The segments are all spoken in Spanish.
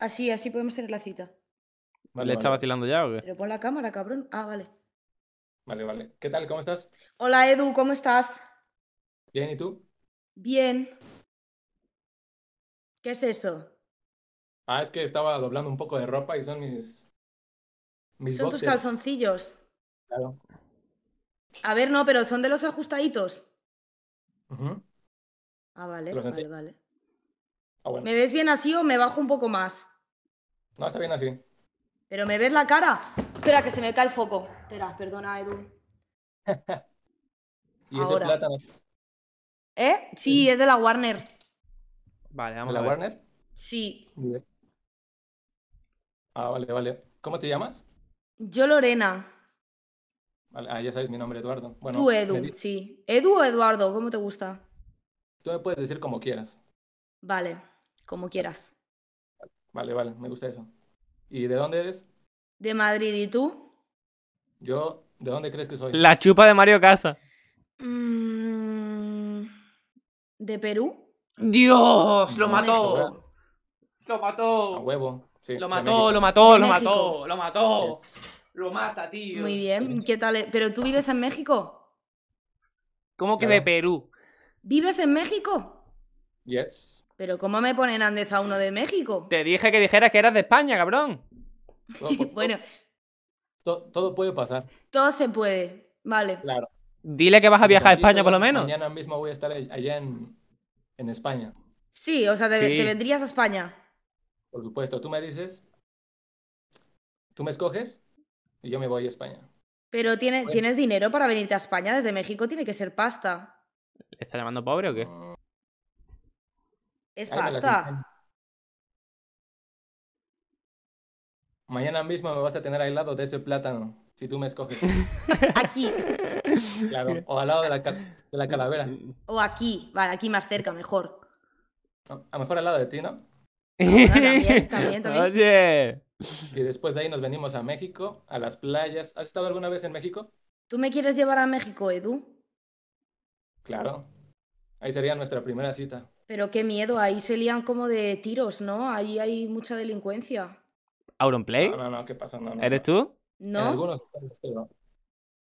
Así, así podemos tener la cita. Vale, ¿Le está vacilando ya o qué? Pero pon la cámara, cabrón. Ah, vale. Vale, vale. ¿Qué tal? ¿Cómo estás? Hola, Edu, ¿cómo estás? Bien, ¿y tú? Bien. ¿Qué es eso? Ah, es que estaba doblando un poco de ropa y son mis. mis son tus calzoncillos. Claro. A ver, no, pero son de los ajustaditos. Ah, vale, vale, vale. Ah, ¿Me ves bien así o me bajo un poco más? No, está bien así. ¿Pero me ves la cara? Espera, que se me cae el foco. Espera, perdona, Edu. ¿Y ese plátano? ¿Eh? Sí, es de la Warner. Vale, vamos ¿De la Warner? Sí. Ah, vale, vale. ¿Cómo te llamas? Yo, Lorena. Vale, ah, ya sabes mi nombre, Eduardo. Bueno, Tú, Edu, sí. ¿Edu o Eduardo? ¿Cómo te gusta? tú me puedes decir como quieras. Vale, como quieras. Vale, vale, me gusta eso. ¿Y de dónde eres? De Madrid, ¿y tú? Yo, ¿de dónde crees que soy? La chupa de Mario Casa. Mm, ¿De Perú? Dios, lo mató. lo mató. A huevo. lo, mató, lo mató, lo mató, lo mató, lo mata, tío. Muy bien, ¿qué tal? E-? ¿Pero tú vives en México? ¿Cómo que de Perú? ¿Vives en México? Yes. Pero ¿cómo me ponen Andes a uno de México? Te dije que dijeras que eras de España, cabrón. Pues, bueno. Todo, puede pasar. Todo se puede, vale. Claro. Dile que vas a viajar a España por lo menos. Mañana mismo voy a estar e-, allá en, España. Sí, o sea, te, vendrías a España. Por supuesto, tú me dices, tú me escoges y yo me voy a España. Pero tiene, ¿tienes dinero para venirte a España? Desde México tiene que ser pasta. ¿Está llamando pobre o qué? Es pasta. Mañana mismo me vas a tener al lado de ese plátano, si tú me escoges. Aquí. Claro, o al lado de la, de la calavera. O aquí, vale, aquí más cerca, mejor. A lo mejor al lado de ti, ¿no? también, también, también. Oye. Y después de ahí nos venimos a México, a las playas. ¿Has estado alguna vez en México? ¿Tú me quieres llevar a México, Edu? Claro. Ahí sería nuestra primera cita. Pero qué miedo, ahí se lían como de tiros, ¿no? Ahí hay mucha delincuencia. ¿Auronplay? No, no, no, ¿qué pasa? ¿Eres tú? No. algunos están este,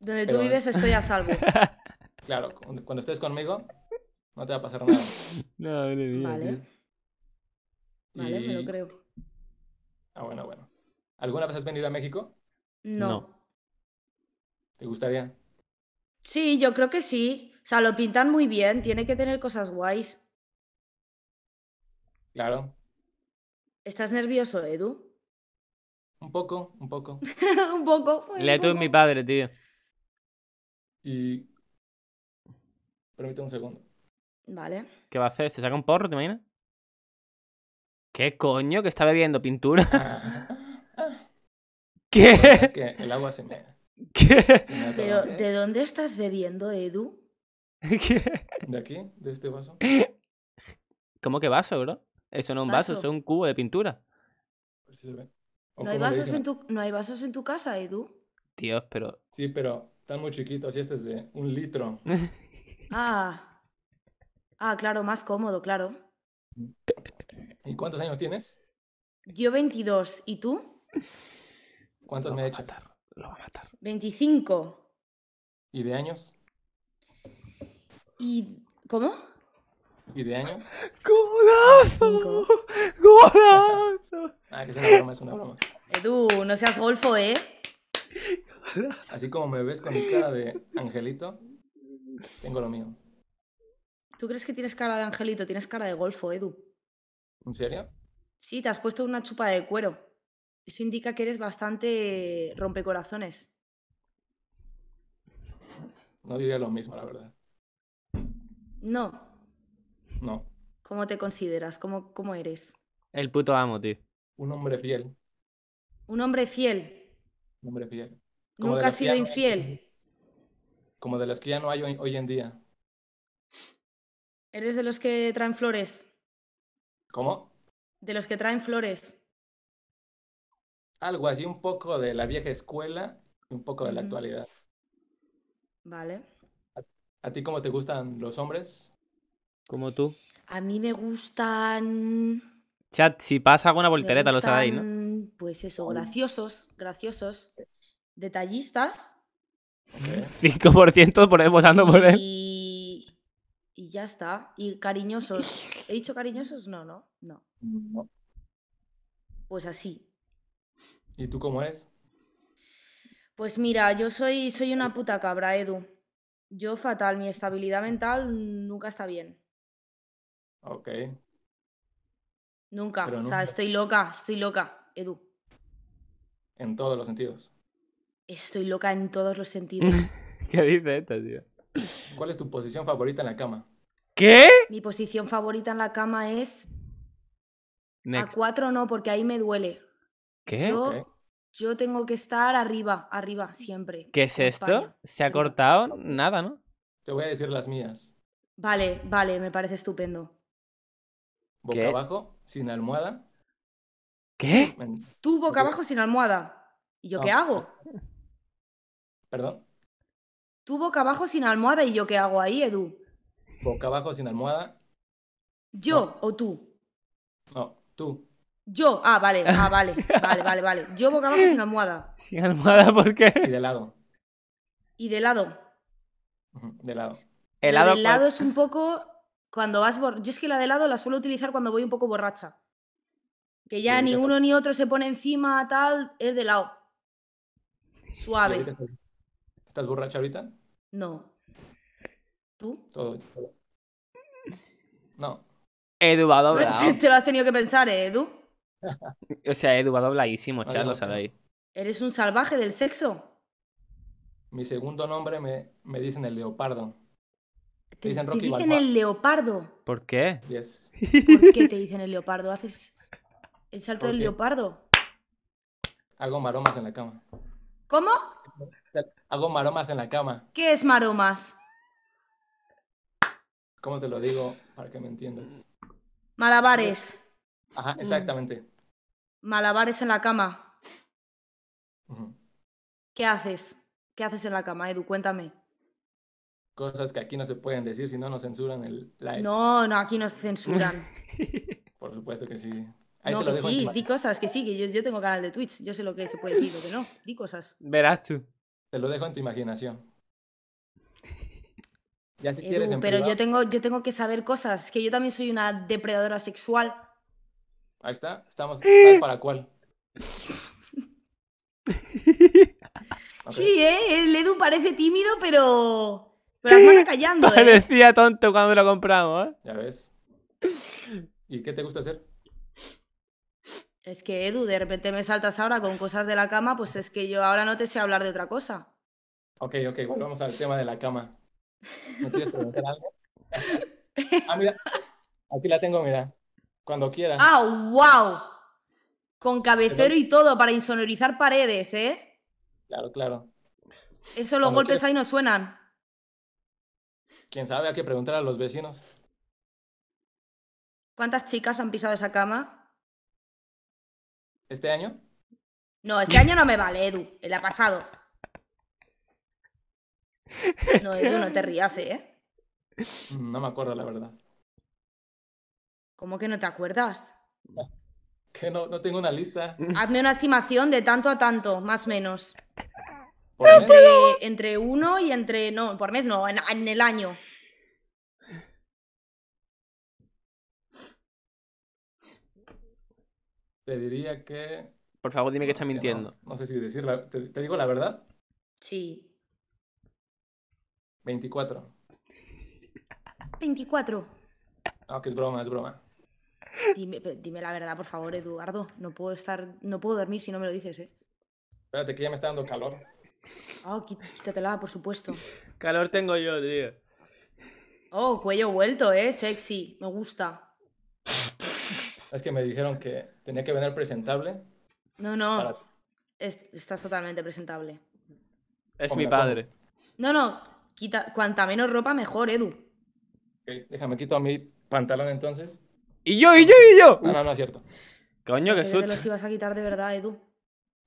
Donde tú vives estoy a salvo. claro, cuando estés conmigo no te va a pasar nada. no, no, Vale. Vale, me lo creo. Ah, bueno, bueno. ¿Alguna vez has venido a México? no. ¿Te gustaría? Sí, yo creo que sí. O sea, lo pintan muy bien, tiene que tener cosas guays. Claro. ¿Estás nervioso, Edu? Un poco, un poco. un poco. Pues, Le mi padre, tío. Y. Permítame un segundo. Vale. ¿Qué va a hacer? ¿Se saca un porro, te imaginas? ¿Qué coño? ¿Que está bebiendo pintura? ¿Qué? Es que el agua se me. ¿Qué? Pero, ¿de dónde estás bebiendo, Edu? ¿De aquí? ¿De este vaso? ¿Cómo que vaso, bro? Eso no es un vaso, es un cubo de pintura. Pues ¿No hay, vasos en tu, ¿No hay vasos en tu casa, Edu? Dios, pero... Sí, pero están muy chiquitos y este es de un litro. ah. Ah, claro, más cómodo, claro. ¿Y cuántos años tienes? Yo 22. ¿Y tú? ¿Cuántos me he hecho? Lo va a matar. 25. ¿Y de años? ¿Y cómo? de años? ¡Golazo! ¡Golazo! ah, que es broma, es una broma. Edu, no seas golfo, ¿eh? Así como me ves con mi cara de angelito, tengo lo mío. ¿Tú crees que tienes cara de angelito? Tienes cara de golfo, Edu. ¿En serio? Sí, te has puesto una chupa de cuero. Eso indica que eres bastante rompecorazones. No diría lo mismo, la verdad. No, no. ¿Cómo te consideras? ¿Cómo, cómo eres? El puto amo, tío. Un hombre fiel. Un hombre fiel. Un hombre fiel. Como Nunca ha sido infiel. Como de las que ya no hay hoy, en día. ¿Eres de los que traen flores? ¿Cómo? De los que traen flores. Algo así, un poco de la vieja escuela y un poco de la actualidad. Vale. ¿A ti cómo te gustan los hombres? Como tú. A mí me gustan. Chat, si pasa alguna voltereta, lo sabéis, ¿no? Pues eso, graciosos, graciosos, detallistas. 5% por él por él. Y... ya está. Y cariñosos. ¿He dicho cariñosos? No, no, no. Pues así. ¿Y tú cómo es? Pues mira, yo soy, soy una puta cabra, Edu. Yo fatal, mi estabilidad mental nunca está bien. Ok. Nunca, o sea, estoy loca, estoy loca, Edu. En todos los sentidos. Estoy loca en todos los sentidos. ¿Qué dice esta, tío? ¿Cuál es tu posición favorita en la cama? ¿Qué? Mi posición favorita en la cama es. A cuatro no, porque ahí me duele. ¿Qué? Yo, tengo que estar arriba, arriba, siempre. ¿Qué es esto? ¿Se ha cortado? Nada, ¿no? Te voy a decir las mías. Vale, vale, me parece estupendo boca abajo, sin almohada. ¿Qué? Tú boca abajo sin almohada. ¿Y yo qué ah. hago? ¿Perdón? Tú boca abajo sin almohada y yo qué hago ahí, Edu. Boca abajo sin almohada. ¿Yo o tú? No, tú. Yo, ah, vale, ah, vale, vale, vale, vale. Yo boca abajo sin almohada. Sin almohada, ¿por qué? Y de lado. Y de lado. De lado. El lado, es un poco cuando vas. Yo es que la de lado la suelo utilizar cuando voy un poco borracha. Que ya ni uno ni otro se pone encima, tal, es de lado. Suave. Estás... borracha ahorita? No. ¿Tú? No. Edu Te lo has tenido que pensar, ¿eh, Edu. o sea, Edu va dobladísimo, Charlo, sabéis. ¿Eres un salvaje del sexo? Mi segundo nombre me, me dicen el leopardo. Te, dicen, el leopardo. ¿Por qué? ¿Por qué te dicen el leopardo? Haces el salto del leopardo. Hago maromas en la cama. ¿Cómo? Hago maromas en la cama. ¿Qué es maromas? ¿Cómo te lo digo para que me entiendas? Malabares. Ajá, mm. exactamente. Malabares en la cama. ¿Qué haces? ¿Qué haces en la cama, Edu? Cuéntame cosas que aquí no se pueden decir, si no nos censuran el live. No, no, aquí nos censuran. Por supuesto que sí. Ahí no, te lo que sí, di cosas, que sí, que yo, yo, tengo canal de Twitch, yo sé lo que se puede decir, lo que no, di cosas. Verás tú. Te lo dejo en tu imaginación. Ya pero yo tengo, yo tengo que saber cosas, que yo también soy una depredadora sexual. Ahí está, estamos para cuál? Sí, ¿eh? el Edu parece tímido, pero pero las callando. ¿eh? Parecía decía tonto cuando lo compramos, ¿eh? Ya ves. ¿Y qué te gusta hacer? Es que, Edu, de repente me saltas ahora con cosas de la cama, pues es que yo ahora no te sé hablar de otra cosa. Ok, ok, volvamos al tema de la cama. ¿Me quieres preguntar algo? Ah, mira, aquí la tengo, mira. Cuando quieras. ¡Ah, wow! Con cabecero y todo para insonorizar paredes, ¿eh? Claro, claro. Eso los golpes ahí no suenan. Quién sabe, hay que preguntar a los vecinos. ¿Cuántas chicas han pisado esa cama? ¿Este año? No, este año no me vale, Edu. El ha pasado. No, Edu, no te rías, ¿eh? No me acuerdo, la verdad. ¿Cómo que no te acuerdas? Que no, no tengo una lista. Hazme una estimación de tanto a tanto, más o menos entre, uno y entre. No, por mes no, en, el año. Te diría que. Por favor, dime que estás mintiendo. no, sé si decirlo ¿Te, digo la verdad? Sí. 24. 24. Ah, que es broma, es broma. Dime, dime, la verdad, por favor, Eduardo. No puedo estar. No puedo dormir si no me lo dices, eh. Espérate, que ya me está dando calor. Oh, quítatela, por supuesto. Calor tengo yo, tío. Oh, cuello vuelto, eh, sexy, me gusta. Es que me dijeron que tenía que venir presentable. No, no, estás totalmente presentable. Es mi padre. No, no, quita, cuanta menos ropa, mejor, Edu. déjame quito a mi pantalón entonces. Y yo, y yo, y yo. No, no, no es cierto. Coño, que, los ibas a quitar de verdad, Edu.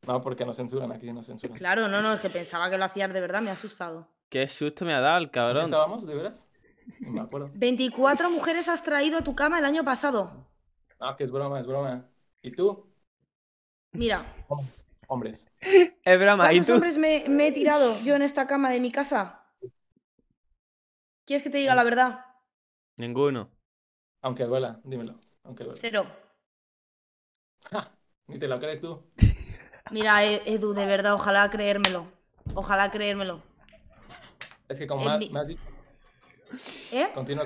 No, porque no censuran, aquí no censuran. Claro, no, no, es que pensaba que lo hacías de verdad, me ha asustado. Qué susto me ha dado el cabrón. ¿Dónde estábamos, de veras? No me acuerdo. 24 mujeres has traído a tu cama el año pasado. Ah, que es broma, es broma. ¿Y tú? Mira. Hombres. Es broma. ¿Cuántos ¿Y hombres me, he tirado yo en esta cama de mi casa? ¿Quieres que te diga la verdad? Ninguno. Aunque duela, dímelo. Aunque duela. Cero. ni te lo crees tú. Mira, e-, Edu, de verdad, ojalá creérmelo. Ojalá creérmelo. Es que como me, ¿Eh? Continúa.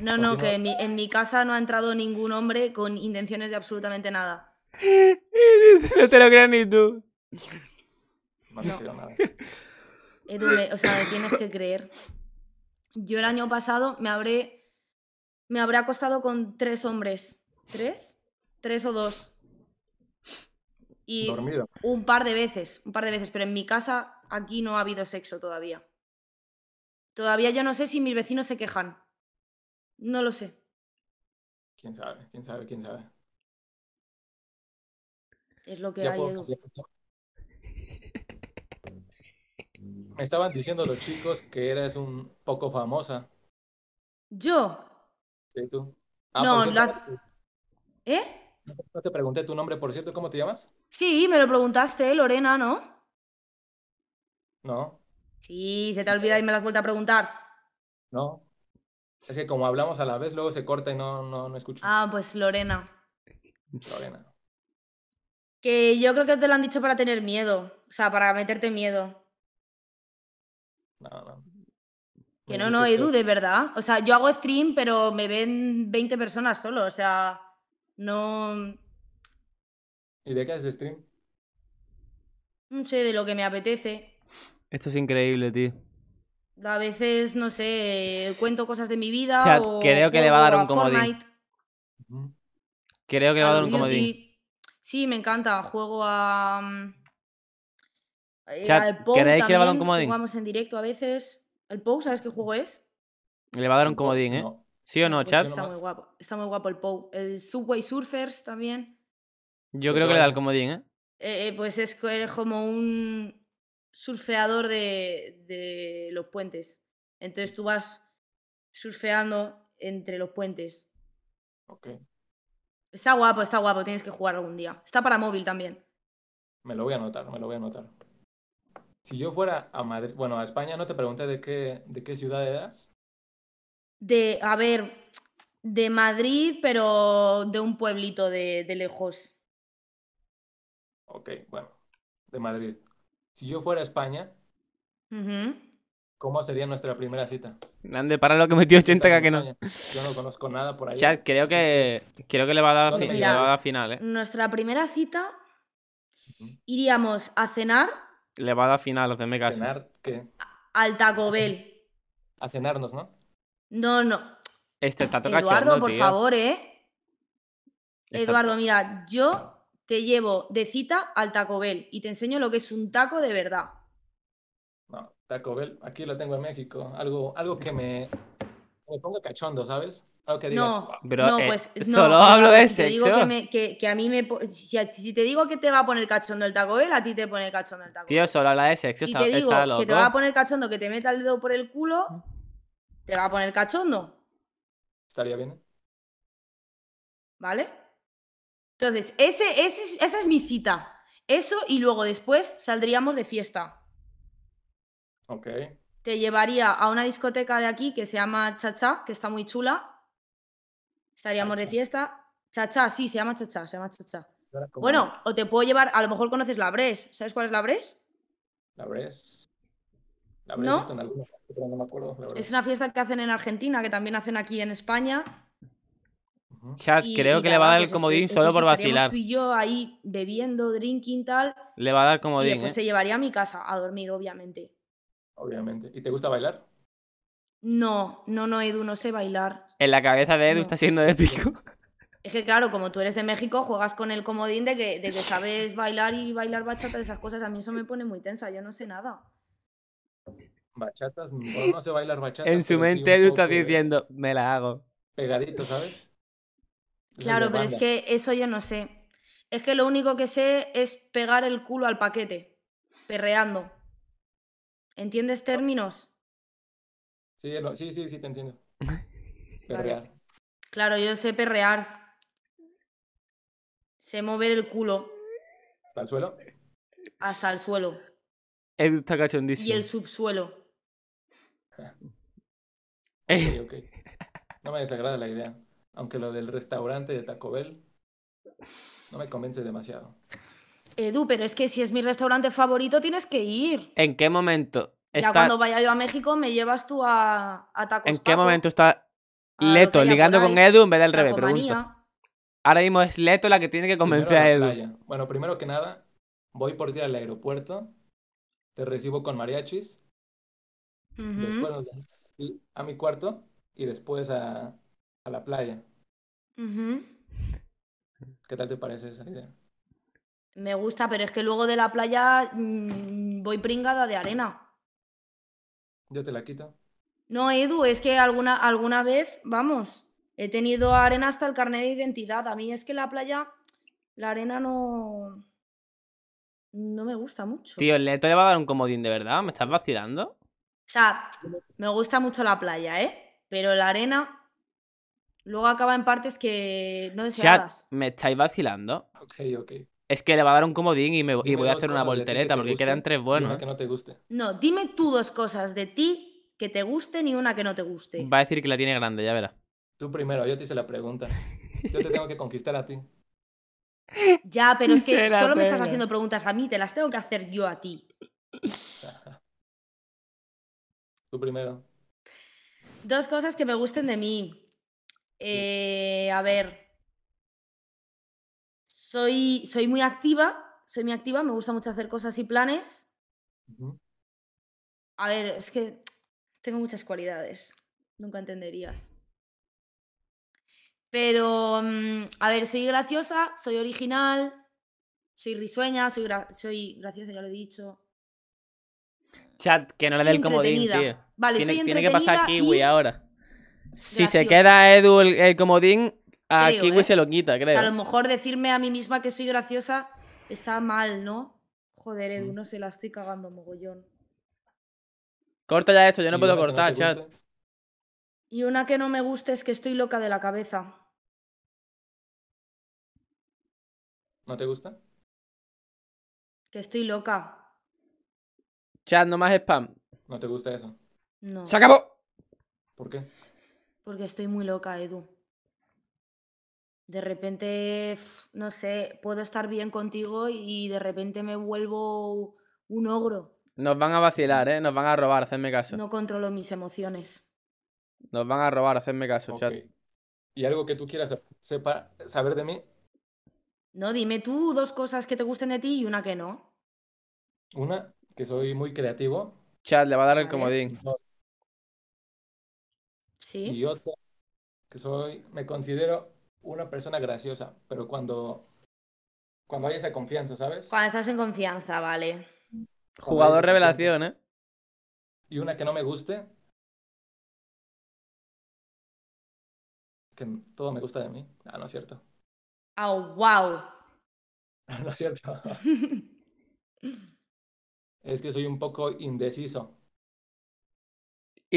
No, no, que en mi, casa no ha entrado ningún hombre con intenciones de absolutamente nada. no te lo creas ni tú. No, nada. Edu, o sea, tienes que creer. Yo el año pasado me habré... Me habré acostado con tres hombres. ¿Tres? ¿Tres o dos? Y un par de veces, un par de veces, pero en mi casa aquí no ha habido sexo todavía. Todavía yo no sé si mis vecinos se quejan. No lo sé. ¿Quién sabe? ¿Quién sabe? ¿Quién sabe? Es lo que hay, Me estaban diciendo los chicos que eres un poco famosa. ¿Yo? Sí, tú. Ah, no, ¿Eh? No te pregunté tu nombre, por cierto, ¿cómo te llamas? Sí, me lo preguntaste, Lorena, ¿no? No, Sí, se te ha olvidado y me la has vuelto a preguntar. no. Es que como hablamos a la vez, luego se corta y no, no, no escucho. Ah, pues Lorena. Lorena. Que yo creo que te lo han dicho para tener miedo. O sea, para meterte miedo. No, no. Que no, no, Edu, verdad. O sea, yo hago stream, pero me ven 20 personas solo. O sea, no. ¿Y de qué es el stream? No sé, de lo que me apetece. Esto es increíble, tío. A veces, no sé, cuento cosas de mi vida. O creo que le va a dar un comodín. Creo que le va a dar un comodín. Sí, me encanta. Juego a. Mm, eh, chat, ¿Queréis que le un comodín? Jugamos en directo a veces. El Pou, ¿sabes qué juego es? Le va a dar un comodín, ¿eh? ¿Sí o no, pues Está muy guapo. Está muy guapo el Pou. El Subway Surfers también. Yo pues creo que le da el comodín, ¿eh? eh, eh pues es como un surfeador de, los puentes. Entonces tú vas surfeando entre los puentes. Ok. Está guapo, está guapo, tienes que jugar algún día. Está para móvil también. Me lo voy a anotar, me lo voy a anotar. Si yo fuera a Madrid, bueno, a España, ¿no te pregunté de qué, de qué ciudad eras? De, a ver, de Madrid, pero de un pueblito de lejos ok, bueno, de Madrid. Si yo fuera a España, ¿cómo sería nuestra primera cita? Grande, para lo que metió 80 que no. Yo no conozco nada por ahí. Ya, creo que, creo que le pues va a dar, final. ¿eh? Nuestra primera cita iríamos a cenar. Le va a dar final, los de Mega. cenar qué? Al Taco A cenarnos, ¿no? No, no. Este está Eduardo, por favor, ¿eh? Eduardo, mira, yo te llevo de cita al Taco Bell y te enseño lo que es un taco de verdad. No, Taco Bell, aquí lo tengo en México. Algo, algo que me, me cachondo, ¿sabes? Algo que digas, no, pero, no, eh, pues, solo hablo de si digo que, a mí me si, te digo que te va a poner cachondo el Taco Bell, a ti te pone cachondo el Taco Bell. Tío, solo habla de sexo. Si te digo que te va a poner cachondo, que te meta el dedo por el culo, te va a poner cachondo. Estaría bien. ¿Vale? Entonces, ese, esa es mi cita. Eso y luego después saldríamos de fiesta. Ok. Te llevaría a una discoteca de aquí que se llama Chacha, que está muy chula. Estaríamos de fiesta. Chacha, sí, se llama Chacha, se llama Chacha. Bueno, o te puedo llevar, a lo mejor conoces la Bres. ¿Sabes cuál es la Bres? La Bres. La Bres ¿No? en alguna, no me acuerdo, es una fiesta que hacen en Argentina, que también hacen aquí en España. Chat, creo que le va a dar el comodín solo por vacilar. y yo ahí bebiendo, drinking, tal. Le va a dar comodín. Y ¿eh? te llevaría a mi casa a dormir, obviamente. Obviamente. ¿Y te gusta bailar? No, no, no, Edu, no sé bailar. En la cabeza de Edu está siendo épico. Es que claro, como tú eres de México, juegas con el comodín de que, de que sabes bailar y bailar bachata, esas cosas. A mí eso me pone muy tensa, yo no sé nada. Bachatas, no, sé bailar bachatas. En su mente Edu está diciendo, me la hago. Pegadito, ¿sabes? Claro, pero es que eso yo no sé. Es que lo único que sé es pegar el culo al paquete, perreando. ¿Entiendes términos? Sí, sí, sí, sí, te entiendo. Perrear. Claro. yo sé perrear. Sé mover el culo. ¿Hasta el suelo? Hasta el suelo. está cachondísimo. Y el subsuelo. Ah. No me desagrada la idea. Aunque lo del restaurante de Taco Bell no me convence demasiado. Edu, pero es que si es mi restaurante favorito tienes que ir. ¿En qué momento? Ya cuando vaya yo a México me llevas tú a, a ¿En qué momento está ah, Leto ligando con Edu en vez del revés? Ahora mismo es Leto la que tiene que convencer a Edu. Bueno, primero que nada, voy por ti al aeropuerto, te recibo con mariachis, después a mi cuarto y después a, a la playa. ¿Qué tal te parece esa idea? Me gusta, pero es que luego de la playa mm, voy pringada de arena. Yo te la quito. No, Edu, es que alguna, alguna vez, vamos, he tenido arena hasta el carnet de identidad. A mí es que la playa, la arena no. No me gusta mucho. Tío, le va a dar un comodín de verdad, ¿me estás vacilando? O sea, me gusta mucho la playa, ¿eh? Pero la arena Luego acaba en partes que no deseadas. me estáis vacilando. Ok, ok. Es que le va a dar un comodín y, me, voy a hacer una voltereta porque quedan tres buenos. Una ¿eh? que no te guste. No, dime tú dos cosas de ti que te gusten y una que no te guste. Va a decir que la tiene grande, ya verá. Tú primero, yo te hice la pregunta. Yo te tengo que conquistar a ti. Ya, pero es que solo me estás haciendo preguntas a mí, te las tengo que hacer yo a ti. Tú primero. Dos cosas que me gusten de mí. Eh, a ver, soy, soy muy activa, soy muy activa, me gusta mucho hacer cosas y planes. A ver, es que tengo muchas cualidades, nunca entenderías. Pero, mm, a ver, soy graciosa, soy original, soy risueña, soy, graciosa, ya lo he dicho. Chat, que no le dé el comodín, tío. Vale, tiene, soy tiene que pasar kiwi ahora. Si se queda Edu el, comodín, a se lo quita, creo. a lo mejor decirme a mí misma que soy graciosa está mal, ¿no? Joder, Edu, mm. no se la estoy cagando mogollón. Corta ya esto, yo no puedo cortar, chat. Y una que no me gusta es que estoy loca de la cabeza. ¿No te gusta? Que estoy loca. Chat, no más spam. ¿No te gusta eso? No. ¡Se acabó! ¿Por qué? porque estoy muy loca, Edu. De repente, no sé, puedo estar bien contigo y de repente me vuelvo un ogro. Nos van a vacilar, ¿eh? Nos van a robar, hacedme caso. No controlo mis emociones. Nos van a robar, hacedme caso, chat. ¿Y algo que tú quieras saber de mí? No, dime tú dos cosas que te gusten de ti y una que no. Una, que soy muy creativo. Chat, le va a dar el comodín. Y otra, que soy, me considero una persona graciosa, pero cuando, cuando hay esa confianza, ¿sabes? Cuando estás en confianza, vale. Jugador revelación, ¿eh? Y una que no me guste. Que todo me gusta de mí. Ah, no es cierto. Oh, ah, wow. no es cierto. es que soy un poco indeciso.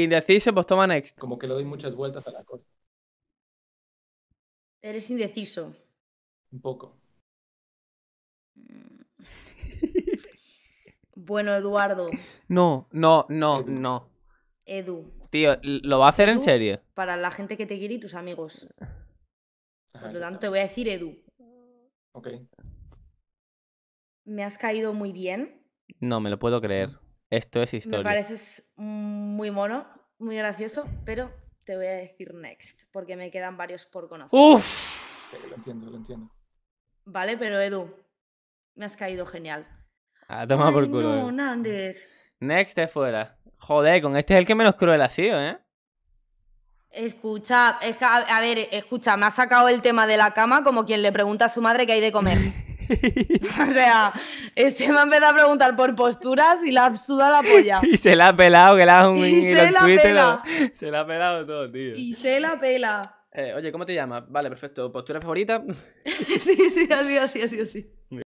Indeciso, pues toma next. Como que le doy muchas vueltas a la cosa. Eres indeciso. Un poco. Mm. Bueno, Eduardo. No, no, no, no. Edu. Tío, ¿lo va a hacer en serio? Para la gente que te quiere y tus amigos. Por lo tanto, te voy a decir Edu. Ok. Me has caído muy bien. No, me lo puedo creer. Esto es historia. Me pareces muy mono, muy gracioso, pero te voy a decir next, porque me quedan varios por conocer. ¡Uf! Lo entiendo, lo entiendo. Vale, pero Edu, me has caído genial. Ah, toma por culo. No, Nández. Next es fuera. Joder, con este es el que menos cruel ha sido, ¿eh? Escucha, a ver, escucha, me ha sacado el tema de la cama como quien le pregunta a su madre qué hay de comer. o sea, este me ha empezado a preguntar por posturas y la suda la polla. Y se la ha pelado, que la un y se la se la ha pelado todo, tío. Y se la pela. Eh, oye, ¿cómo te llamas? Vale, perfecto. ¿Postura favorita? sí, sí, ha sido así, ha sido así.